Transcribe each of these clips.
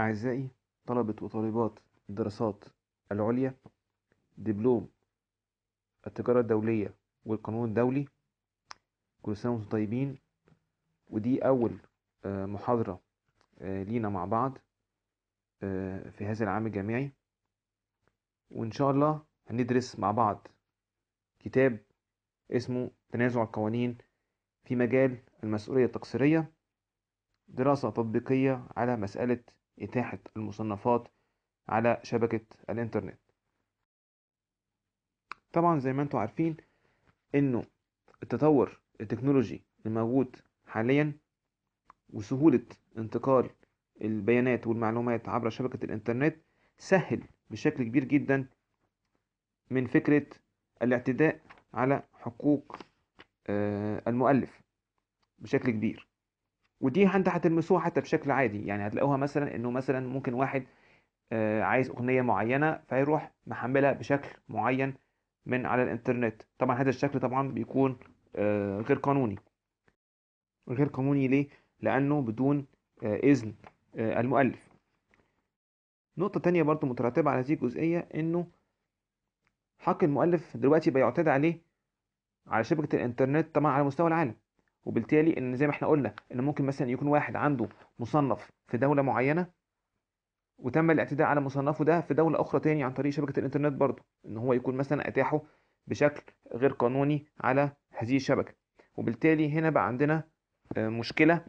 أعزائي طلبة وطالبات الدراسات العليا دبلوم التجارة الدولية والقانون الدولي كل سنة وانتم طيبين ودي أول آه، محاضرة آه، لينا مع بعض آه، في هذا العام الجامعي وإن شاء الله هندرس مع بعض كتاب اسمه تنازع القوانين في مجال المسؤولية التقصيرية دراسة تطبيقية على مسألة إتاحة المصنفات على شبكة الإنترنت طبعا زي ما انتم عارفين انه التطور التكنولوجي الموجود حاليا وسهولة انتقال البيانات والمعلومات عبر شبكة الإنترنت سهل بشكل كبير جدا من فكرة الاعتداء على حقوق آه، المؤلف بشكل كبير ودي انت هتلمسوها حتى بشكل عادي يعني هتلاقوها مثلا انه مثلا ممكن واحد آه، عايز اغنيه معينه فيروح محملها بشكل معين من على الانترنت طبعا هذا الشكل طبعا بيكون آه، غير قانوني غير قانوني ليه لانه بدون آه، اذن المؤلف نقطه تانية برضو مترتبه على هذه الجزئيه انه حق المؤلف دلوقتي بقى عليه على شبكه الانترنت طبعا على مستوى العالم وبالتالي ان زي ما احنا قلنا ان ممكن مثلا يكون واحد عنده مصنف في دوله معينه وتم الاعتداء على مصنفه ده في دوله اخرى تاني عن طريق شبكه الانترنت برضه ان هو يكون مثلا اتاحه بشكل غير قانوني على هذه الشبكه وبالتالي هنا بقى عندنا آه، مشكله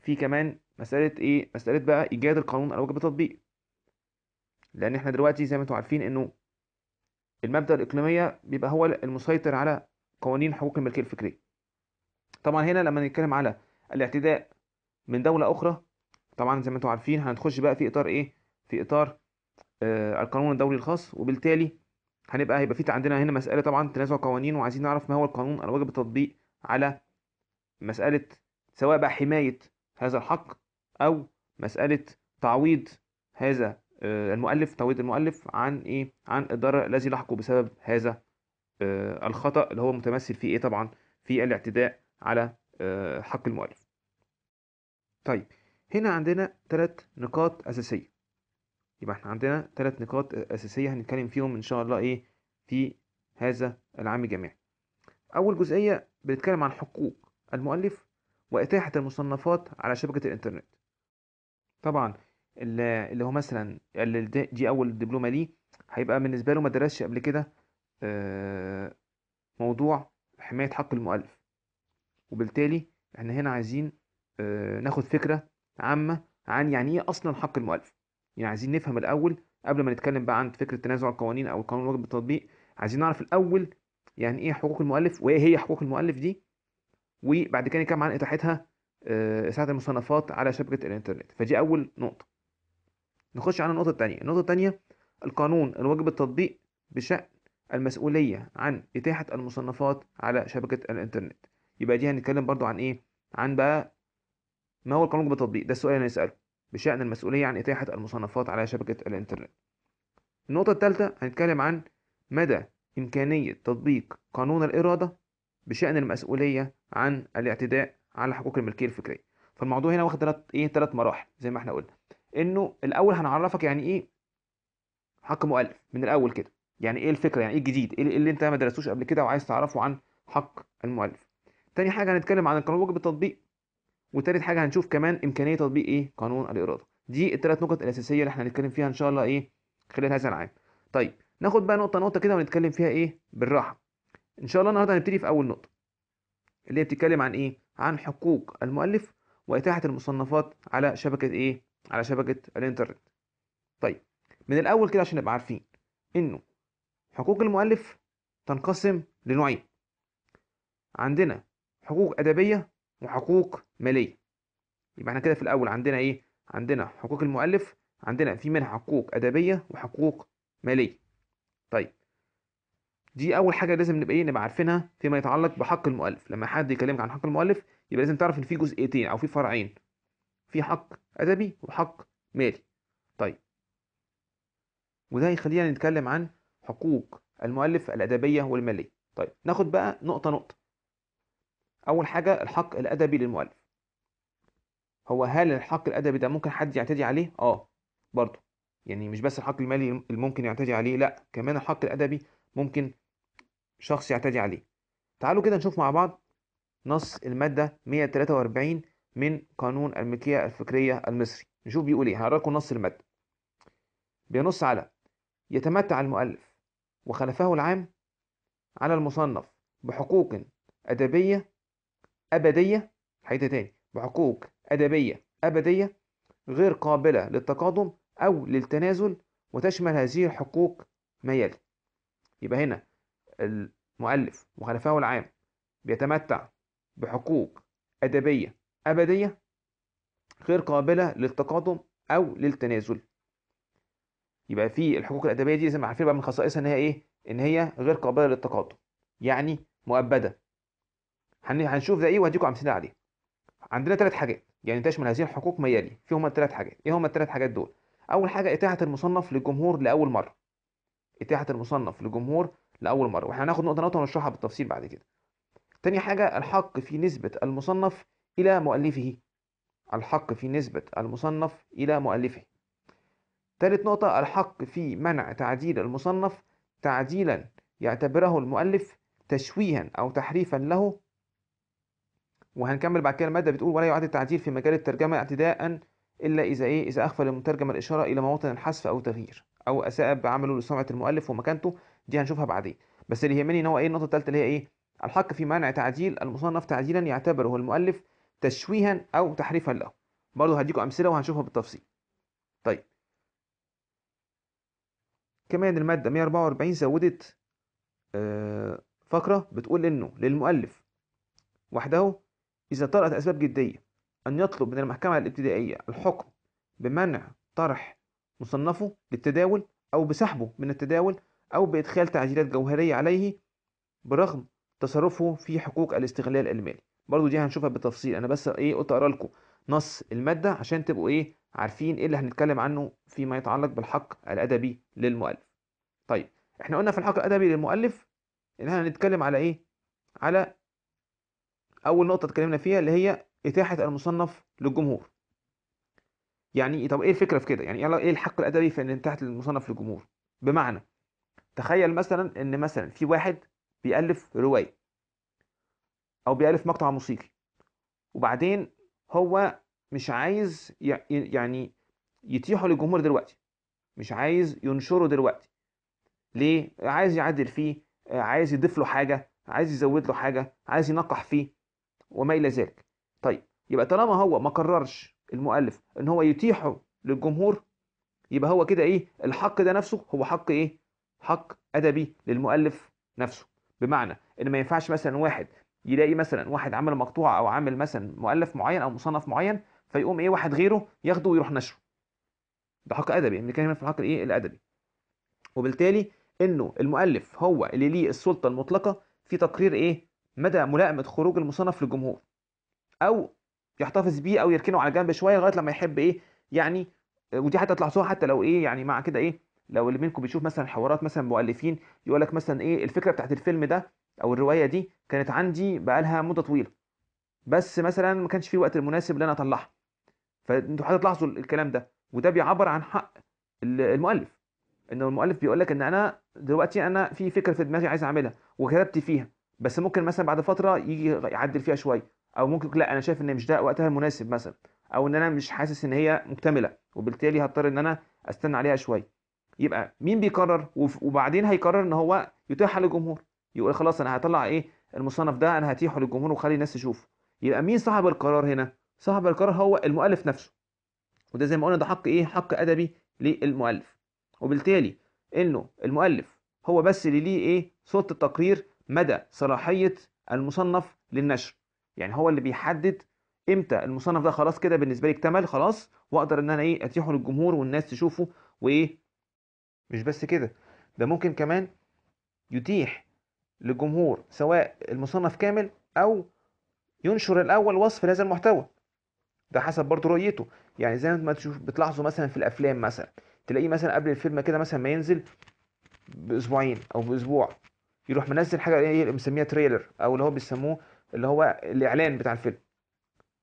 في كمان مساله ايه مساله بقى ايجاد القانون على وجه التطبيق لان احنا دلوقتي زي ما انتم عارفين انه المبدا الاقليميه بيبقى هو المسيطر على قوانين حقوق الملكيه الفكريه طبعا هنا لما نتكلم على الاعتداء من دولة أخرى طبعا زي ما انتم عارفين هنخش بقى في إطار إيه في إطار آه القانون الدولي الخاص وبالتالي هنبقى هيبقى في عندنا هنا مسألة طبعا تنازع قوانين وعايزين نعرف ما هو القانون الواجب التطبيق على مسألة سواء بقى حماية هذا الحق أو مسألة تعويض هذا آه، المؤلف تعويض المؤلف عن ايه عن الضرر الذي لحقه بسبب هذا آه، الخطأ اللي هو متمثل في ايه طبعا في الاعتداء على آه، حق المؤلف طيب هنا عندنا ثلاث نقاط أساسية يبقى احنا عندنا ثلاث نقاط أساسية هنتكلم فيهم إن شاء الله إيه في هذا العام الجامعي أول جزئية بنتكلم عن حقوق المؤلف وإتاحة المصنفات على شبكة الإنترنت طبعا اللي هو مثلا اللي دي أول دبلومة ليه هيبقى بالنسبة له ما درسش قبل كده آه، موضوع حماية حق المؤلف وبالتالي احنا هنا عايزين آه، ناخد فكره عامه عن يعني ايه اصلا حق المؤلف يعني عايزين نفهم الاول قبل ما نتكلم بقى عن فكره تنازع القوانين او القانون الواجب بالتطبيق عايزين نعرف الاول يعني ايه حقوق المؤلف وايه هي حقوق المؤلف دي وبعد كده نتكلم عن اتاحتها آه، ساعه المصنفات على شبكه الانترنت فدي اول نقطه نخش على النقطه الثانيه النقطه الثانيه القانون الواجب التطبيق بشان المسؤوليه عن اتاحه المصنفات على شبكه الانترنت يبقى دي هنتكلم برضو عن ايه عن بقى ما هو القانون بالتطبيق ده السؤال اللي هنساله بشأن المسؤولية عن إتاحة المصنفات على شبكة الإنترنت النقطة الثالثة هنتكلم عن مدى إمكانية تطبيق قانون الإرادة بشأن المسؤولية عن الاعتداء على حقوق الملكية الفكرية فالموضوع هنا واخد تلات إيه تلات مراحل زي ما إحنا قلنا إنه الأول هنعرفك يعني إيه حق مؤلف من الأول كده يعني إيه الفكرة يعني إيه الجديد إيه اللي أنت ما درستوش قبل كده وعايز تعرفه عن حق المؤلف تاني حاجه هنتكلم عن القانون واجب التطبيق وتالت حاجه هنشوف كمان امكانيه تطبيق ايه قانون الاراده دي التلات نقط الاساسيه اللي احنا هنتكلم فيها ان شاء الله ايه خلال هذا العام طيب ناخد بقى نقطه نقطه كده ونتكلم فيها ايه بالراحه ان شاء الله النهارده هنبتدي في اول نقطه اللي هي بتتكلم عن ايه عن حقوق المؤلف واتاحه المصنفات على شبكه ايه على شبكه الانترنت طيب من الاول كده عشان نبقى عارفين انه حقوق المؤلف تنقسم لنوعين عندنا حقوق أدبية وحقوق مالية يبقى احنا كده في الأول عندنا إيه؟ عندنا حقوق المؤلف عندنا في منها حقوق أدبية وحقوق مالية طيب دي أول حاجة لازم نبقى إيه نبقى عارفينها فيما يتعلق بحق المؤلف لما حد يكلمك عن حق المؤلف يبقى لازم تعرف إن في جزئيتين أو في فرعين في حق أدبي وحق مالي طيب وده هيخلينا نتكلم عن حقوق المؤلف الأدبية والمالية طيب ناخد بقى نقطة نقطة اول حاجه الحق الادبي للمؤلف هو هل الحق الادبي ده ممكن حد يعتدي عليه اه برضه يعني مش بس الحق المالي اللي ممكن يعتدي عليه لا كمان الحق الادبي ممكن شخص يعتدي عليه تعالوا كده نشوف مع بعض نص الماده 143 من قانون الملكيه الفكريه المصري نشوف بيقول ايه هقرا لكم نص الماده بينص على يتمتع المؤلف وخلفه العام على المصنف بحقوق ادبيه أبدية حته تاني بحقوق أدبية أبدية غير قابلة للتقادم أو للتنازل وتشمل هذه الحقوق ما يلي يبقى هنا المؤلف وخلفاه العام بيتمتع بحقوق أدبية أبدية غير قابلة للتقادم أو للتنازل يبقى في الحقوق الأدبية دي زي ما عارفين بقى من خصائصها إن هي إيه؟ إن هي غير قابلة للتقادم يعني مؤبدة هنشوف ده ايه وهديكم امثله عليه عندنا ثلاث حاجات يعني تشمل هذه الحقوق ميالي في هما الثلاث حاجات ايه هما الثلاث حاجات دول اول حاجه اتاحه المصنف للجمهور لاول مره اتاحه المصنف للجمهور لاول مره واحنا هناخد نقطه نقطه ونشرحها بالتفصيل بعد كده تاني حاجه الحق في نسبه المصنف الى مؤلفه الحق في نسبه المصنف الى مؤلفه تالت نقطه الحق في منع تعديل المصنف تعديلا يعتبره المؤلف تشويها او تحريفا له وهنكمل بعد كده المادة بتقول ولا يعد التعديل في مجال الترجمة اعتداء إلا إذا إيه إذا أخفى المترجم الإشارة إلى مواطن الحذف أو التغيير أو أساء بعمله لسمعة المؤلف ومكانته دي هنشوفها بعدين بس اللي يهمني إن هو إيه النقطة التالتة اللي هي إيه الحق في منع تعديل المصنف تعديلا يعتبره المؤلف تشويها أو تحريفا له برضه هديكم أمثلة وهنشوفها بالتفصيل طيب كمان المادة 144 زودت آه، فقرة بتقول إنه للمؤلف وحده إذا طرأت أسباب جدية أن يطلب من المحكمة الابتدائية الحكم بمنع طرح مصنفه للتداول أو بسحبه من التداول أو بإدخال تعديلات جوهرية عليه برغم تصرفه في حقوق الاستغلال المالي برضو دي هنشوفها بالتفصيل أنا بس إيه قلت أقرأ لكم نص المادة عشان تبقوا إيه عارفين إيه اللي هنتكلم عنه فيما يتعلق بالحق الأدبي للمؤلف طيب إحنا قلنا في الحق الأدبي للمؤلف إن احنا هنتكلم على إيه على اول نقطه اتكلمنا فيها اللي هي اتاحه المصنف للجمهور يعني إيه؟ طب ايه الفكره في كده يعني ايه الحق الادبي في ان اتاحه المصنف للجمهور بمعنى تخيل مثلا ان مثلا في واحد بيالف روايه او بيالف مقطع موسيقي وبعدين هو مش عايز يعني يتيحه للجمهور دلوقتي مش عايز ينشره دلوقتي ليه عايز يعدل فيه عايز يضيف له حاجه عايز يزود له حاجه عايز ينقح فيه وما الى ذلك طيب يبقى طالما هو ما قررش المؤلف ان هو يتيحه للجمهور يبقى هو كده ايه الحق ده نفسه هو حق ايه حق ادبي للمؤلف نفسه بمعنى ان ما ينفعش مثلا واحد يلاقي مثلا واحد عامل مقطوعه او عامل مثلا مؤلف معين او مصنف معين فيقوم ايه واحد غيره ياخده ويروح نشره ده حق ادبي يعني بنتكلم هنا في الحق الايه الادبي وبالتالي انه المؤلف هو اللي ليه السلطه المطلقه في تقرير ايه مدى ملائمة خروج المصنف للجمهور أو يحتفظ بيه أو يركنه على جنب شوية لغاية لما يحب إيه يعني ودي حتى تلاحظوها حتى لو إيه يعني مع كده إيه لو اللي منكم بيشوف مثلا حوارات مثلا مؤلفين يقول لك مثلا إيه الفكرة بتاعت الفيلم ده أو الرواية دي كانت عندي بقالها مدة طويلة بس مثلا ما كانش في الوقت المناسب ان انا اطلعها فانتوا هتلاحظوا الكلام ده وده بيعبر عن حق المؤلف إن المؤلف بيقول لك ان انا دلوقتي انا في فكره في دماغي عايز اعملها وكتبت فيها بس ممكن مثلا بعد فتره يجي يعدل فيها شويه او ممكن لا انا شايف ان مش ده وقتها المناسب مثلا او ان انا مش حاسس ان هي مكتمله وبالتالي هضطر ان انا استنى عليها شويه يبقى مين بيقرر وبعدين هيقرر ان هو يتيحها للجمهور يقول خلاص انا هطلع ايه المصنف ده انا هتيحه للجمهور وخلي الناس تشوفه يبقى مين صاحب القرار هنا صاحب القرار هو المؤلف نفسه وده زي ما قلنا ده حق ايه حق ادبي للمؤلف وبالتالي انه المؤلف هو بس اللي ليه ايه سلطه التقرير مدى صلاحيه المصنف للنشر يعني هو اللي بيحدد امتى المصنف ده خلاص كده بالنسبه لي اكتمل خلاص واقدر ان انا ايه اتيحه للجمهور والناس تشوفه وايه مش بس كده ده ممكن كمان يتيح للجمهور سواء المصنف كامل او ينشر الاول وصف لهذا المحتوى ده حسب برضه رؤيته يعني زي ما تشوف بتلاحظوا مثلا في الافلام مثلا تلاقيه مثلا قبل الفيلم كده مثلا ما ينزل باسبوعين او باسبوع يروح منزل حاجه ايه مسميها تريلر او اللي هو بيسموه اللي هو الاعلان بتاع الفيلم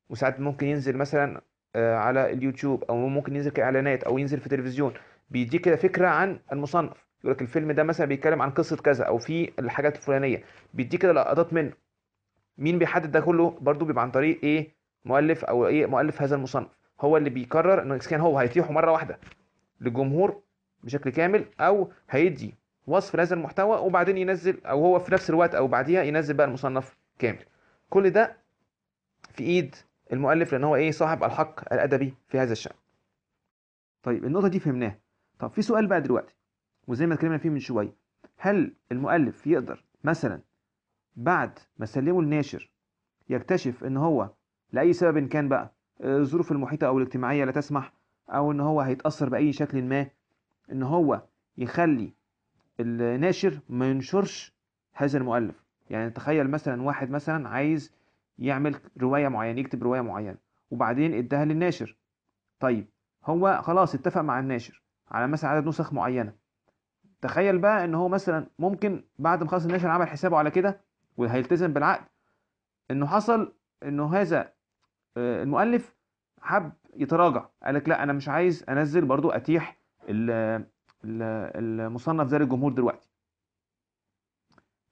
وساعات ممكن ينزل مثلا آه، على اليوتيوب او ممكن ينزل كاعلانات او ينزل في تلفزيون بيديك كده فكره عن المصنف يقول لك الفيلم ده مثلا بيتكلم عن قصه كذا او في الحاجات الفلانيه بيديك كده لقطات منه مين بيحدد ده كله برضو بيبقى عن طريق ايه مؤلف او ايه مؤلف هذا المصنف هو اللي بيقرر انه كان هو هيتيحه مره واحده للجمهور بشكل كامل او هيدي وصف لهذا المحتوى وبعدين ينزل او هو في نفس الوقت او بعديها ينزل بقى المصنف كامل كل ده في ايد المؤلف لان هو ايه صاحب الحق الادبي في هذا الشان طيب النقطه دي فهمناها طب في سؤال بقى دلوقتي وزي ما اتكلمنا فيه من شويه هل المؤلف يقدر مثلا بعد ما سلمه الناشر يكتشف ان هو لاي سبب كان بقى الظروف آه، المحيطه او الاجتماعيه لا تسمح او ان هو هيتاثر باي شكل ما ان هو يخلي الناشر ما ينشرش هذا المؤلف يعني تخيل مثلا واحد مثلا عايز يعمل رواية معينة يكتب رواية معينة وبعدين اداها للناشر طيب هو خلاص اتفق مع الناشر على مثلا عدد نسخ معينة تخيل بقى ان هو مثلا ممكن بعد ما خلاص الناشر عمل حسابه على كده وهيلتزم بالعقد انه حصل انه هذا آه، المؤلف حب يتراجع قالك لا انا مش عايز انزل برضو اتيح المصنف زي الجمهور دلوقتي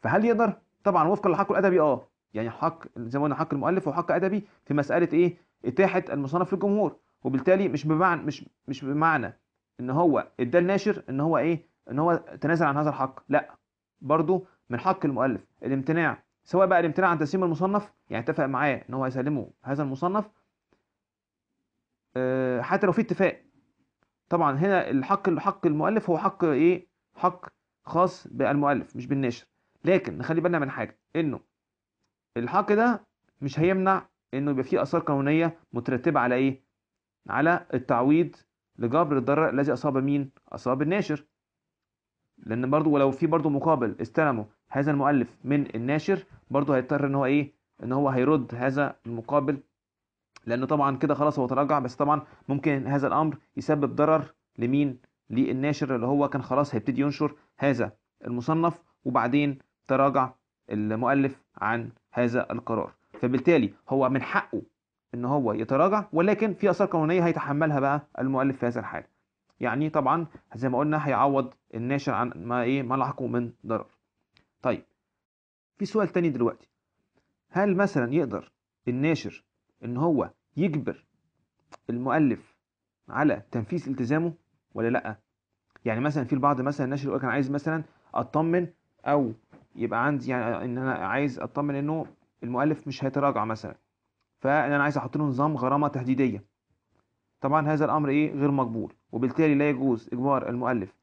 فهل يقدر طبعا وفقا للحق الادبي اه يعني حق زي ما قلنا حق المؤلف وحق ادبي في مساله ايه اتاحه المصنف للجمهور وبالتالي مش بمعنى مش مش بمعنى ان هو ادى الناشر ان هو ايه ان هو تنازل عن هذا الحق لا برضه من حق المؤلف الامتناع سواء بقى الامتناع عن تسليم المصنف يعني اتفق معاه ان هو هيسلمه هذا المصنف آه، حتى لو في اتفاق طبعا هنا الحق حق المؤلف هو حق ايه حق خاص بالمؤلف مش بالناشر لكن نخلي بالنا من حاجه انه الحق ده مش هيمنع انه يبقى فيه اثار قانونيه مترتبه على ايه على التعويض لجبر الضرر الذي اصاب مين اصاب الناشر لان برضو ولو في برضو مقابل استلمه هذا المؤلف من الناشر برضو هيضطر ان هو ايه ان هو هيرد هذا المقابل لان طبعا كده خلاص هو تراجع بس طبعا ممكن هذا الامر يسبب ضرر لمين للناشر اللي هو كان خلاص هيبتدي ينشر هذا المصنف وبعدين تراجع المؤلف عن هذا القرار فبالتالي هو من حقه ان هو يتراجع ولكن في اثار قانونيه هيتحملها بقى المؤلف في هذا الحال يعني طبعا زي ما قلنا هيعوض الناشر عن ما ايه ما لحقه من ضرر طيب في سؤال تاني دلوقتي هل مثلا يقدر الناشر ان هو يجبر المؤلف على تنفيذ التزامه ولا لا يعني مثلا في البعض مثلا الناشر يقول كان عايز مثلا اطمن او يبقى عندي يعني ان انا عايز اطمن انه المؤلف مش هيتراجع مثلا فانا انا عايز احط له نظام غرامه تهديديه طبعا هذا الامر ايه غير مقبول وبالتالي لا يجوز اجبار المؤلف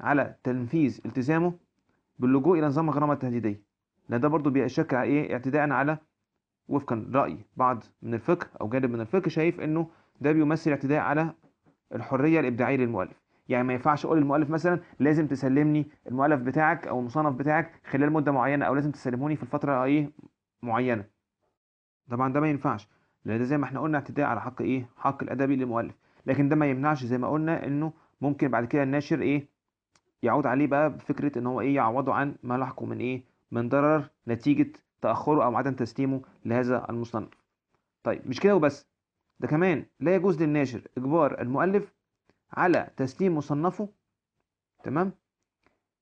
على تنفيذ التزامه باللجوء الى نظام الغرامه التهديديه لان ده برضو بيشكل على ايه اعتداء على وفقا رأي بعض من الفقه أو جانب من الفقه شايف إنه ده بيمثل اعتداء على الحرية الإبداعية للمؤلف يعني ما ينفعش اقول للمؤلف مثلا لازم تسلمني المؤلف بتاعك او المصنف بتاعك خلال مده معينه او لازم تسلموني في الفتره ايه معينه طبعا ده ما ينفعش لان ده زي ما احنا قلنا اعتداء على حق ايه حق الادبي للمؤلف لكن ده ما يمنعش زي ما قلنا انه ممكن بعد كده الناشر ايه يعود عليه بقى بفكره ان هو ايه يعوضه عن ما لحقه من ايه من ضرر نتيجه تأخره أو عدم تسليمه لهذا المصنف طيب مش كده وبس ده كمان لا يجوز للناشر إجبار المؤلف على تسليم مصنفه تمام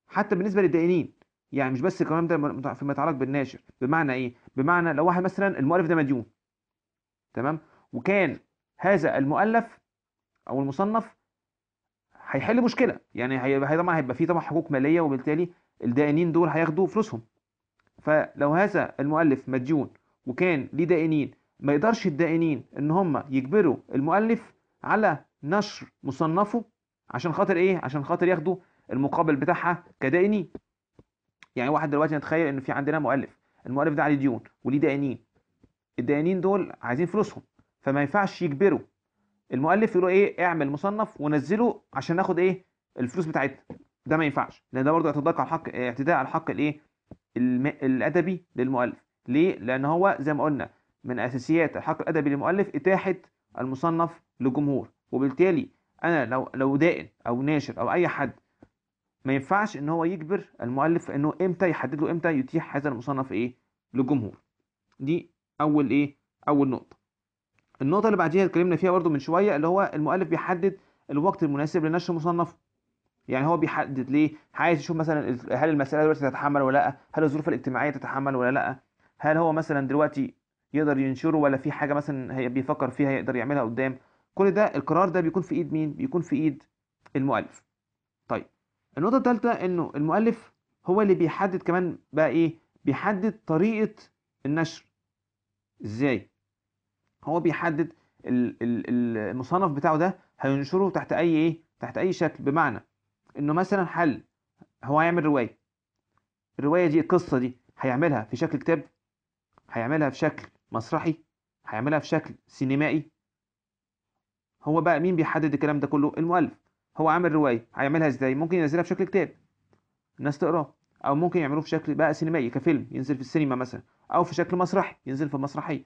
حتى بالنسبة للدائنين يعني مش بس الكلام ده فيما يتعلق بالناشر بمعنى إيه بمعنى لو واحد مثلا المؤلف ده مديون تمام وكان هذا المؤلف أو المصنف هيحل مشكله يعني طبعا هيبقى فيه طبعا حقوق ماليه وبالتالي الدائنين دول هياخدوا فلوسهم فلو هذا المؤلف مديون وكان ليه دائنين ما يقدرش الدائنين ان هم يجبروا المؤلف على نشر مصنفه عشان خاطر ايه عشان خاطر ياخدوا المقابل بتاعها كدائنين يعني واحد دلوقتي نتخيل ان في عندنا مؤلف المؤلف ده عليه ديون وليه دائنين الدائنين دول عايزين فلوسهم فما ينفعش يجبروا المؤلف يقولوا ايه اعمل مصنف ونزله عشان ناخد ايه الفلوس بتاعتنا ده ما ينفعش لان ده برضه اعتداء على الحق اعتداء على الحق الايه الادبي للمؤلف ليه لان هو زي ما قلنا من اساسيات الحق الادبي للمؤلف اتاحه المصنف للجمهور وبالتالي انا لو لو دائن او ناشر او اي حد ما ينفعش ان هو يجبر المؤلف انه امتى يحدد له امتى يتيح هذا المصنف ايه للجمهور دي اول ايه اول نقطه النقطه اللي بعديها اتكلمنا فيها برده من شويه اللي هو المؤلف بيحدد الوقت المناسب لنشر مصنفه يعني هو بيحدد ليه عايز يشوف مثلا هل المساله دلوقتي تتحمل ولا لا هل الظروف الاجتماعيه تتحمل ولا لا هل هو مثلا دلوقتي يقدر ينشره ولا في حاجه مثلا هي بيفكر فيها يقدر يعملها قدام كل ده القرار ده بيكون في ايد مين بيكون في ايد المؤلف طيب النقطه الثالثه انه المؤلف هو اللي بيحدد كمان بقى ايه بيحدد طريقه النشر ازاي هو بيحدد المصنف بتاعه ده هينشره تحت اي ايه تحت اي شكل بمعنى انه مثلا حل هو هيعمل روايه الروايه دي القصه دي هيعملها في شكل كتاب هيعملها في شكل مسرحي هيعملها في شكل سينمائي هو بقى مين بيحدد الكلام ده كله المؤلف هو عامل روايه هيعملها ازاي ممكن ينزلها في شكل كتاب الناس تقراه او ممكن يعملوه في شكل بقى سينمائي كفيلم ينزل في السينما مثلا او في شكل مسرحي ينزل في مسرحيه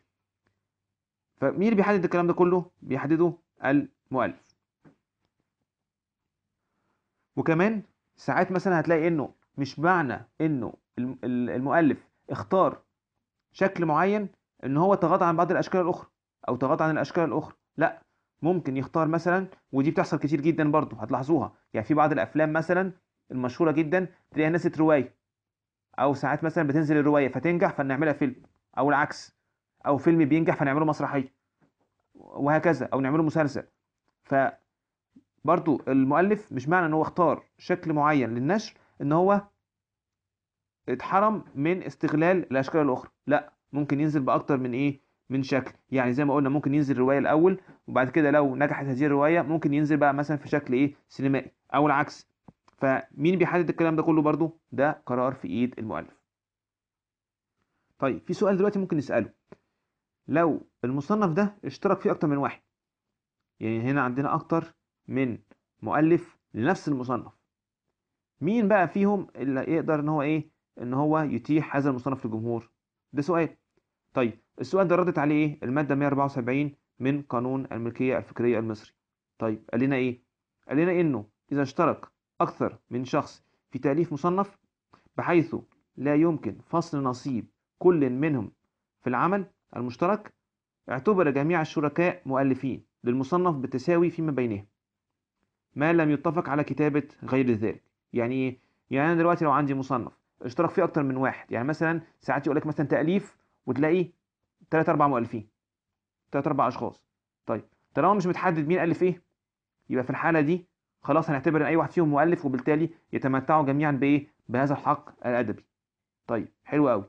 فمين بيحدد الكلام ده كله بيحدده المؤلف وكمان ساعات مثلا هتلاقي انه مش معنى انه المؤلف اختار شكل معين ان هو تغاضى عن بعض الاشكال الاخرى او تغاضى عن الاشكال الاخرى لا ممكن يختار مثلا ودي بتحصل كتير جدا برضو هتلاحظوها يعني في بعض الافلام مثلا المشهوره جدا تلاقيها نسيت روايه او ساعات مثلا بتنزل الروايه فتنجح فنعملها فيلم او العكس او فيلم بينجح فنعمله مسرحيه وهكذا او نعمله مسلسل ف برضو المؤلف مش معنى ان هو اختار شكل معين للنشر ان هو اتحرم من استغلال الاشكال الاخرى لا ممكن ينزل باكتر من ايه من شكل يعني زي ما قلنا ممكن ينزل روايه الاول وبعد كده لو نجحت هذه الروايه ممكن ينزل بقى مثلا في شكل ايه سينمائي او العكس فمين بيحدد الكلام ده كله برضو ده قرار في ايد المؤلف طيب في سؤال دلوقتي ممكن نساله لو المصنف ده اشترك فيه اكتر من واحد يعني هنا عندنا اكتر من مؤلف لنفس المصنف مين بقى فيهم اللي يقدر ان هو ايه ان هو يتيح هذا المصنف للجمهور ده سؤال طيب السؤال ده ردت عليه ايه الماده 174 من قانون الملكيه الفكريه المصري طيب قال لنا ايه قال لنا انه اذا اشترك اكثر من شخص في تاليف مصنف بحيث لا يمكن فصل نصيب كل منهم في العمل المشترك اعتبر جميع الشركاء مؤلفين للمصنف بالتساوي فيما بينهم ما لم يتفق على كتابة غير ذلك يعني ايه؟ يعني أنا دلوقتي لو عندي مصنف اشترك فيه أكتر من واحد يعني مثلا ساعات يقول لك مثلا تأليف وتلاقي تلات أربع مؤلفين تلات أربع أشخاص طيب طالما مش متحدد مين ألف إيه يبقى في الحالة دي خلاص هنعتبر ان اي واحد فيهم مؤلف وبالتالي يتمتعوا جميعا بايه بهذا الحق الادبي طيب حلو قوي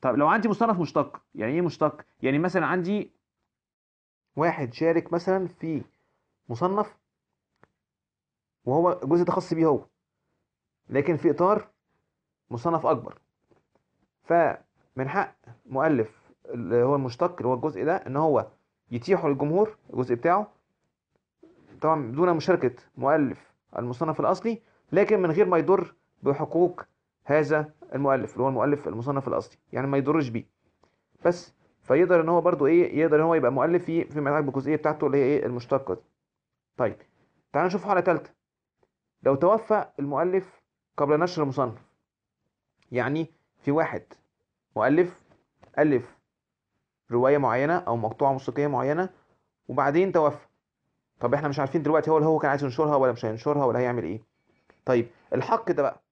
طب لو عندي مصنف مشتق يعني ايه مشتق يعني مثلا عندي واحد شارك مثلا في مصنف وهو الجزء ده خاص بيه هو لكن في اطار مصنف اكبر فمن حق مؤلف اللي هو المشتق اللي هو الجزء ده ان هو يتيحه للجمهور الجزء بتاعه طبعا دون مشاركه مؤلف المصنف الاصلي لكن من غير ما يضر بحقوق هذا المؤلف اللي هو المؤلف المصنف الاصلي يعني ما يضرش بيه بس فيقدر ان هو برضو ايه يقدر ان هو يبقى مؤلف في فيما يتعلق بالجزئيه بتاعته اللي هي ايه المشتقه دي طيب تعالى نشوف حاله ثالثه لو توفى المؤلف قبل نشر المصنف يعني في واحد مؤلف ألف رواية معينة أو مقطوعة موسيقية معينة وبعدين توفى طب احنا مش عارفين دلوقتي هو هو كان عايز ينشرها ولا مش هينشرها ولا هيعمل ايه طيب الحق ده بقى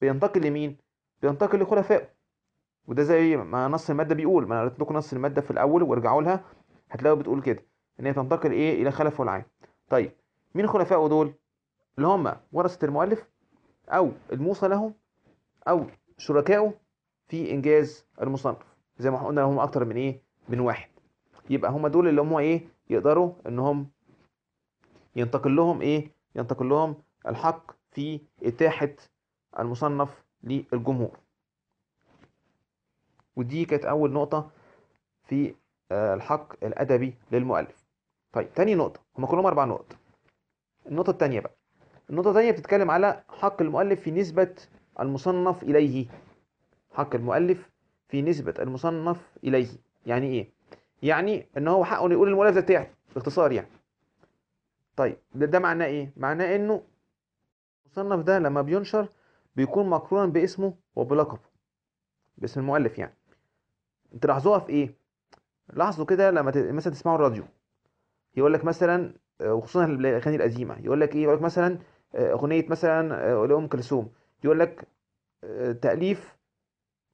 بينتقل لمين بينتقل لخلفائه وده زي ما نص الماده بيقول ما انا قريت لكم نص الماده في الاول وارجعوا لها هتلاقوا بتقول كده ان هي تنتقل ايه الى خلفه العام طيب مين خلفائه دول اللي هم ورثة المؤلف أو الموصى له أو شركائه في إنجاز المصنف زي ما قلنا هم أكتر من إيه من واحد يبقى هم دول اللي هم إيه يقدروا إن هم ينتقل لهم إيه ينتقل لهم الحق في إتاحة المصنف للجمهور ودي كانت أول نقطة في آه، الحق الأدبي للمؤلف طيب تاني نقطة هم كلهم أربع نقط النقطة التانية بقى النقطة الثانية بتتكلم على حق المؤلف في نسبة المصنف إليه حق المؤلف في نسبة المصنف إليه يعني إيه؟ يعني إن هو حقه إنه يقول المؤلف ده بتاعي باختصار يعني طيب ده, ده معناه إيه؟ معناه إنه المصنف ده لما بينشر بيكون مقرونا باسمه وبلقبه باسم المؤلف يعني تلاحظوها في إيه؟ لاحظوا كده لما مثلا تسمعوا الراديو يقول لك مثلا آه، وخصوصا الاغاني القديمه يقول لك ايه يقول لك مثلا آه، اغنيه مثلا آه، لام كلثوم يقول لك آه، تاليف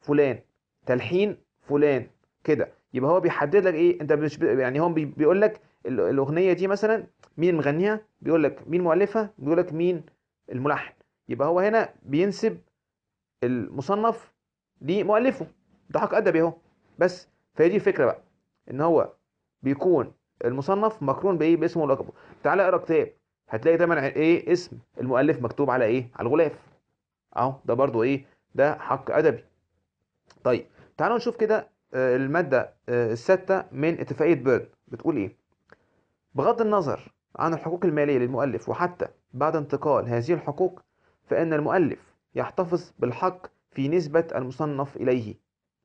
فلان تلحين فلان كده يبقى هو بيحدد لك ايه انت مش يعني هم بيقول لك الاغنيه دي مثلا مين مغنيها بيقول لك مين مؤلفها بيقول لك مين الملحن يبقى هو هنا بينسب المصنف لمؤلفه ده حق ادبي اهو بس فهي دي الفكره بقى ان هو بيكون المصنف مقرون بايه باسمه ولقبه تعالى اقرا كتاب هتلاقي دايما ايه اسم المؤلف مكتوب على ايه على الغلاف اهو ده برضو ايه ده حق ادبي طيب تعالوا نشوف كده آه، المادة آه، الستة من اتفاقية بيرن بتقول ايه بغض النظر عن الحقوق المالية للمؤلف وحتى بعد انتقال هذه الحقوق فإن المؤلف يحتفظ بالحق في نسبة المصنف إليه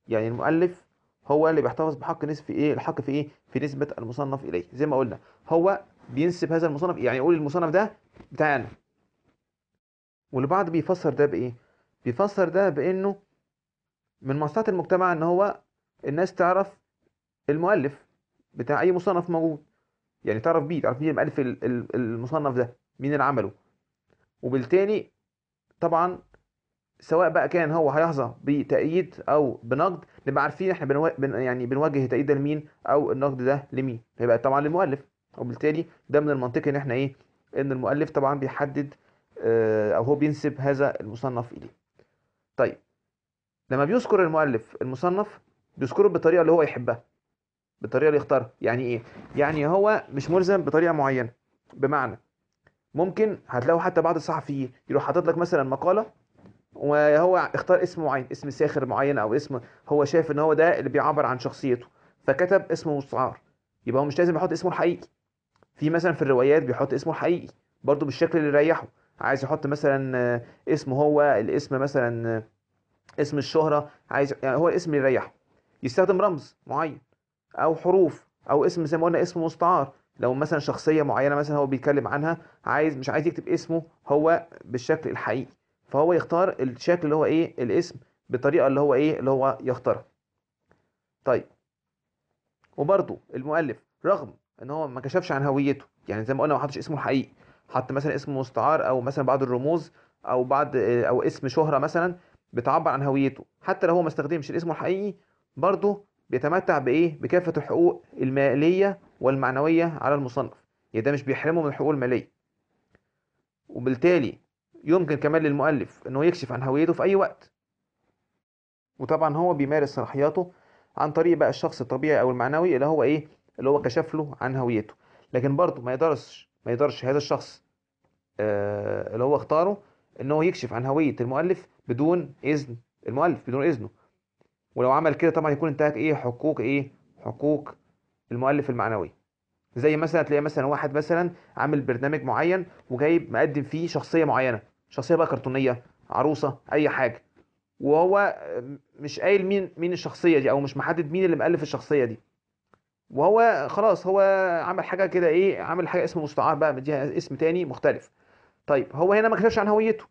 يعني المؤلف هو اللي بيحتفظ بحق نسبة ايه الحق في ايه في نسبة المصنف إليه زي ما قلنا هو بينسب هذا المصنف يعني يقول المصنف ده بتاعنا انا والبعض بيفسر ده بايه بيفسر ده بانه من مصلحه المجتمع ان هو الناس تعرف المؤلف بتاع اي مصنف موجود يعني تعرف بيه تعرف مين المؤلف المصنف ده مين اللي عمله وبالتالي طبعا سواء بقى كان هو هيحظى بتأييد او بنقد نبقى عارفين احنا بنو... بن... يعني بنوجه تأييد ده لمين او النقد ده لمين هيبقى طبعا للمؤلف وبالتالي ده من المنطقي ان احنا ايه ان المؤلف طبعا بيحدد آه، او هو بينسب هذا المصنف اليه طيب لما بيذكر المؤلف المصنف بيذكره بالطريقه اللي هو يحبها بالطريقه اللي يختارها يعني ايه يعني هو مش ملزم بطريقه معينه بمعنى ممكن هتلاقوا حتى بعض الصحفيين يروح حاطط لك مثلا مقاله وهو اختار اسم معين اسم ساخر معين او اسم هو شايف ان هو ده اللي بيعبر عن شخصيته فكتب اسمه مستعار يبقى هو مش لازم يحط اسمه الحقيقي في مثلا في الروايات بيحط اسمه الحقيقي برضه بالشكل اللي يريحه عايز يحط مثلا آه، اسمه هو الاسم مثلا آه، اسم الشهرة عايز يعني هو الاسم اللي يريحه يستخدم رمز معين او حروف او اسم زي ما قلنا اسم مستعار لو مثلا شخصية معينة مثلا هو بيتكلم عنها عايز مش عايز يكتب اسمه هو بالشكل الحقيقي فهو يختار الشكل اللي هو ايه الاسم بالطريقة اللي هو ايه اللي هو يختارها طيب وبرضو المؤلف رغم ان هو ما كشفش عن هويته يعني زي ما قلنا ما حطش اسمه الحقيقي حط مثلا اسم مستعار او مثلا بعض الرموز او بعض او اسم شهره مثلا بتعبر عن هويته حتى لو هو ما استخدمش الاسم الحقيقي برضه بيتمتع بايه بكافه الحقوق الماليه والمعنويه على المصنف يعني ده مش بيحرمه من الحقوق الماليه وبالتالي يمكن كمان للمؤلف انه يكشف عن هويته في اي وقت وطبعا هو بيمارس صلاحياته عن طريق بقى الشخص الطبيعي او المعنوي اللي هو ايه اللي هو كشف له عن هويته لكن برضه ما يقدرش ما يقدرش هذا الشخص آه، اللي هو اختاره ان هو يكشف عن هويه المؤلف بدون اذن المؤلف بدون اذنه ولو عمل كده طبعا يكون انتهك ايه حقوق ايه حقوق المؤلف المعنوي زي مثلا تلاقي مثلا واحد مثلا عامل برنامج معين وجايب مقدم فيه شخصيه معينه شخصيه بقى كرتونيه عروسه اي حاجه وهو مش قايل مين مين الشخصيه دي او مش محدد مين اللي مؤلف الشخصيه دي وهو خلاص هو عمل حاجه كده ايه عمل حاجه اسم مستعار بقى مديها اسم تاني مختلف طيب هو هنا ما كتبش عن هويته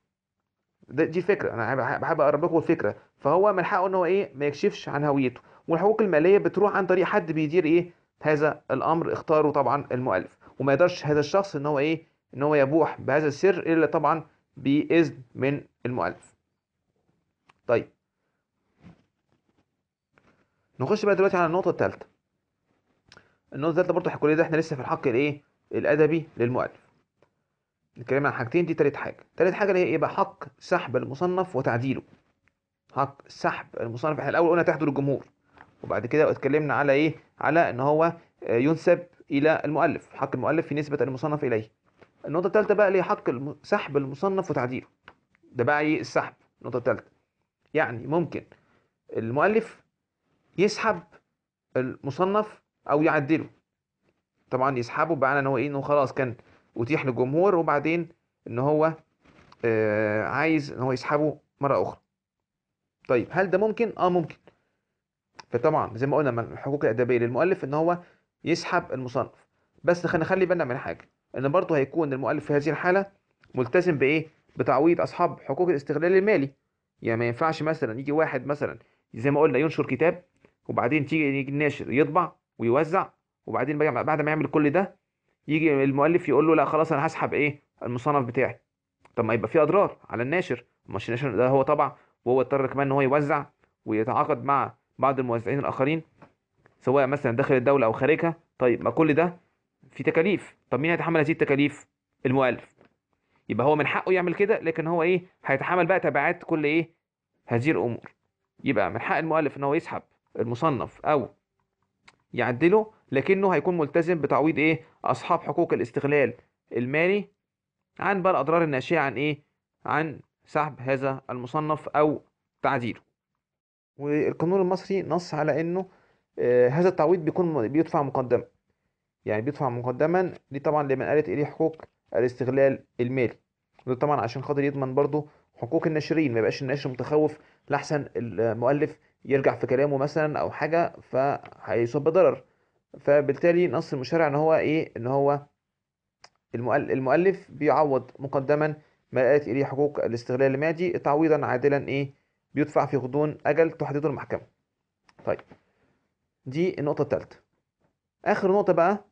ده دي الفكره انا بحب اقرب لكم الفكره فهو من حقه ان هو ايه ما يكشفش عن هويته والحقوق الماليه بتروح عن طريق حد بيدير ايه هذا الامر اختاره طبعا المؤلف وما يقدرش هذا الشخص ان هو ايه ان هو يبوح بهذا السر الا طبعا باذن من المؤلف طيب نخش بقى دلوقتي على النقطه الثالثه النقطه زائد برضه هيكون ده احنا لسه في الحق الايه الادبي للمؤلف نتكلم عن حاجتين دي تالت حاجه تالت حاجه اللي هي يبقى حق سحب المصنف وتعديله حق سحب المصنف احنا الاول قلنا تحضر الجمهور وبعد كده اتكلمنا على ايه على ان هو ينسب الى المؤلف حق المؤلف في نسبه المصنف اليه النقطه الثالثه بقى اللي هي حق سحب المصنف وتعديله ده بقى ايه السحب النقطه الثالثه يعني ممكن المؤلف يسحب المصنف او يعدله طبعا يسحبه بمعنى ان هو ايه انه خلاص كان اتيح للجمهور وبعدين ان هو آه عايز ان هو يسحبه مره اخرى طيب هل ده ممكن اه ممكن فطبعا زي ما قلنا من الحقوق الادبيه للمؤلف ان هو يسحب المصنف بس خلينا نخلي بالنا من حاجه ان برضه هيكون المؤلف في هذه الحاله ملتزم بايه بتعويض اصحاب حقوق الاستغلال المالي يعني ما ينفعش مثلا يجي واحد مثلا زي ما قلنا ينشر كتاب وبعدين تيجي الناشر يطبع ويوزع وبعدين بعد ما يعمل كل ده يجي المؤلف يقول له لا خلاص انا هسحب ايه المصنف بتاعي طب ما يبقى في اضرار على الناشر مش الناشر ده هو طبع وهو اضطر كمان ان هو يوزع ويتعاقد مع بعض الموزعين الاخرين سواء مثلا داخل الدوله او خارجها طيب ما كل ده في تكاليف طب مين هيتحمل هذه التكاليف المؤلف يبقى هو من حقه يعمل كده لكن هو ايه هيتحمل بقى تبعات كل ايه هذه الامور يبقى من حق المؤلف ان هو يسحب المصنف او يعدله لكنه هيكون ملتزم بتعويض ايه اصحاب حقوق الاستغلال المالي عن بقى الاضرار الناشئه عن ايه عن سحب هذا المصنف او تعديله والقانون المصري نص على انه آه هذا التعويض بيكون بيدفع مقدما يعني بيدفع مقدما دي طبعا لمن قالت اليه حقوق الاستغلال المالي ده طبعا عشان خاطر يضمن برضه حقوق الناشرين ما يبقاش الناشر متخوف لاحسن المؤلف يرجع في كلامه مثلا او حاجه فهيصاب بضرر فبالتالي نص المشرع ان هو ايه ان هو المؤلف بيعوض مقدما ما آت اليه حقوق الاستغلال المادي تعويضا عادلا ايه بيدفع في غضون اجل تحدده المحكمه طيب دي النقطه الثالثه اخر نقطه بقى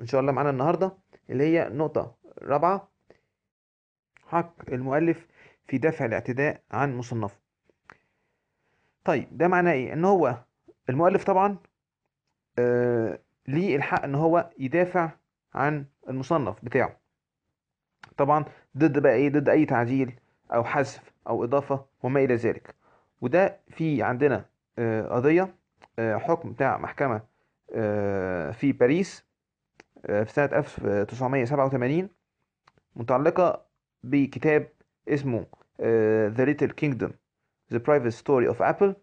ان شاء الله معانا النهارده اللي هي النقطه الرابعه حق المؤلف في دفع الاعتداء عن مصنفه طيب ده معناه ايه ان هو المؤلف طبعا آه ليه الحق ان هو يدافع عن المصنف بتاعه طبعا ضد بقى ايه ضد اي تعديل او حذف او اضافه وما الى ذلك وده في عندنا آه قضيه آه حكم بتاع محكمه آه في باريس آه، في سنه 1987 متعلقه بكتاب اسمه ذا ليتل كينجدوم The Private Story of ابل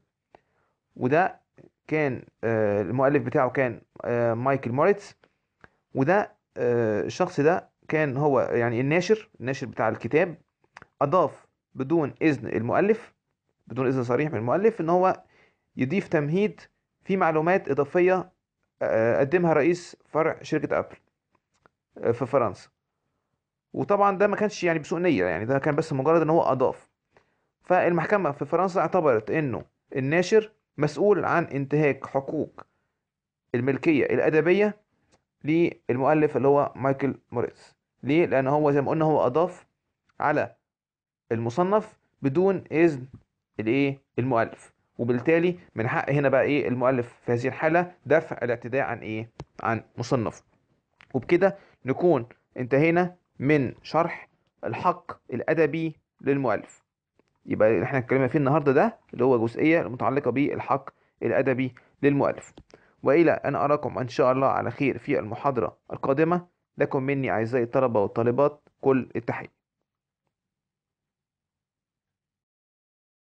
وده كان آه، المؤلف بتاعه كان آه، مايكل موريتس وده آه، الشخص ده كان هو يعني الناشر الناشر بتاع الكتاب أضاف بدون إذن المؤلف بدون إذن صريح من المؤلف إن هو يضيف تمهيد في معلومات إضافية قدمها رئيس فرع شركة أبل في فرنسا وطبعا ده ما كانش يعني بسوء نية يعني ده كان بس مجرد إن هو أضاف فالمحكمة في فرنسا اعتبرت انه الناشر مسؤول عن انتهاك حقوق الملكية الأدبية للمؤلف اللي هو مايكل موريس ليه؟ لأن هو زي ما قلنا هو أضاف على المصنف بدون إذن الإيه؟ المؤلف وبالتالي من حق هنا بقى إيه المؤلف في هذه الحالة دفع الاعتداء عن إيه؟ عن مصنف وبكده نكون انتهينا من شرح الحق الأدبي للمؤلف يبقى اللي احنا اتكلمنا فيه النهارده ده اللي هو جزئيه متعلقه بالحق الادبي للمؤلف والى ان اراكم ان شاء الله على خير في المحاضره القادمه لكم مني اعزائي الطلبه والطالبات كل التحيه